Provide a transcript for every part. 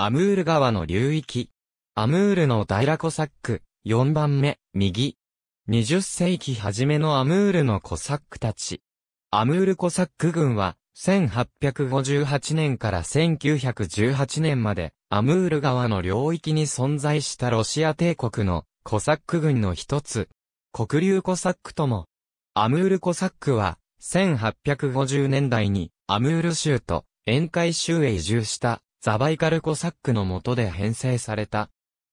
アムール川の流域。アムールのダイラコサック、4番目、右。20世紀初めのアムールのコサックたち。アムールコサック軍は、1858年から1918年まで、アムール川の領域に存在したロシア帝国のコサック軍の一つ、黒竜コサックとも、アムールコサックは、1850年代にアムール州と沿海州へ移住したザバイカルコサックの下で編成された。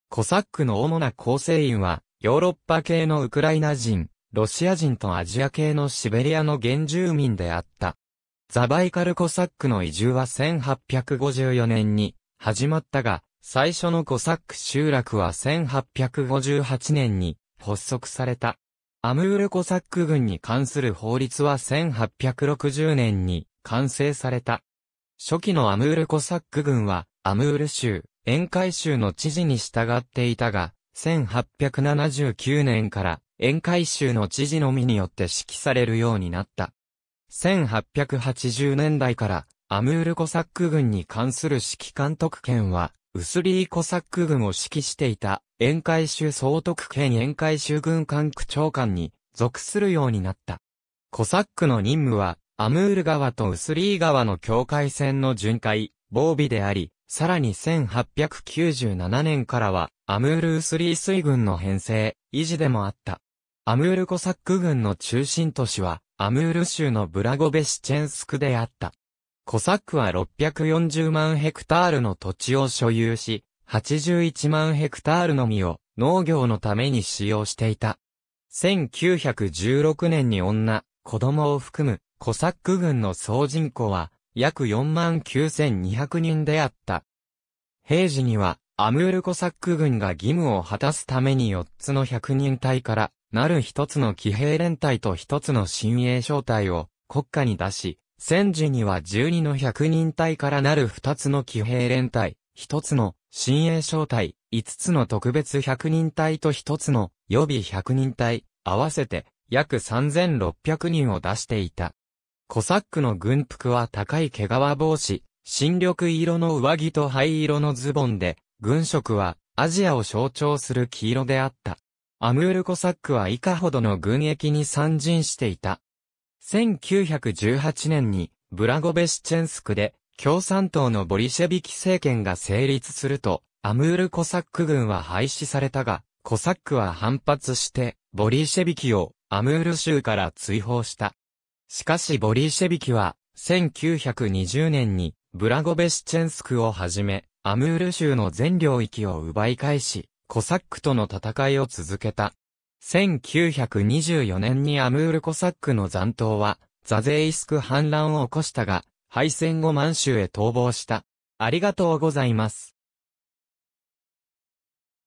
コサックの主な構成員は、ヨーロッパ系のウクライナ人、ロシア人とアジア系のシベリアの原住民であった。ザバイカルコサックの移住は1854年に始まったが、最初のコサック集落は1858年に発足された。アムールコサック軍に関する法律は1860年に完成された。初期のアムールコサック軍は、アムール州、沿海州の知事に従っていたが、1879年から沿海州の知事のみによって指揮されるようになった。1880年代からアムールコサック軍に関する指揮監督権は、ウスリーコサック軍を指揮していた沿海州総督権沿海州軍管区長官に属するようになった。コサックの任務はアムール川とウスリー川の境界線の巡回、防備であり、さらに1897年からは、アムール・ウスリー水軍の編成、維持でもあった。アムールコサック軍の中心都市は、アムール州のブラゴベシチェンスクであった。コサックは640万ヘクタールの土地を所有し、81万ヘクタールのみを農業のために使用していた。1916年に女、子供を含むコサック軍の総人口は約4万9200人であった。平時にはアムールコサック軍が義務を果たすために4つの100人隊からなる1つの騎兵連隊と1つの親衛小隊を国家に出し、戦時には12の100人隊からなる2つの騎兵連隊、1つの親衛小隊、5つの特別100人隊と1つの予備100人隊、合わせて約3600人を出していた。コサックの軍服は高い毛皮帽子、新緑色の上着と灰色のズボンで、軍色はアジアを象徴する黄色であった。アムールコサックは以下ほどの軍役に参陣していた。1918年にブラゴベシチェンスクで共産党のボリシェビキ政権が成立すると、アムールコサック軍は廃止されたが、コサックは反発して、ボリシェビキをアムール州から追放した。しかしボリーシェビキは、1920年に、ブラゴベシチェンスクをはじめ、アムール州の全領域を奪い返し、コサックとの戦いを続けた。1924年にアムールコサックの残党は、ザゼイスク反乱を起こしたが、敗戦後満州へ逃亡した。ありがとうございます。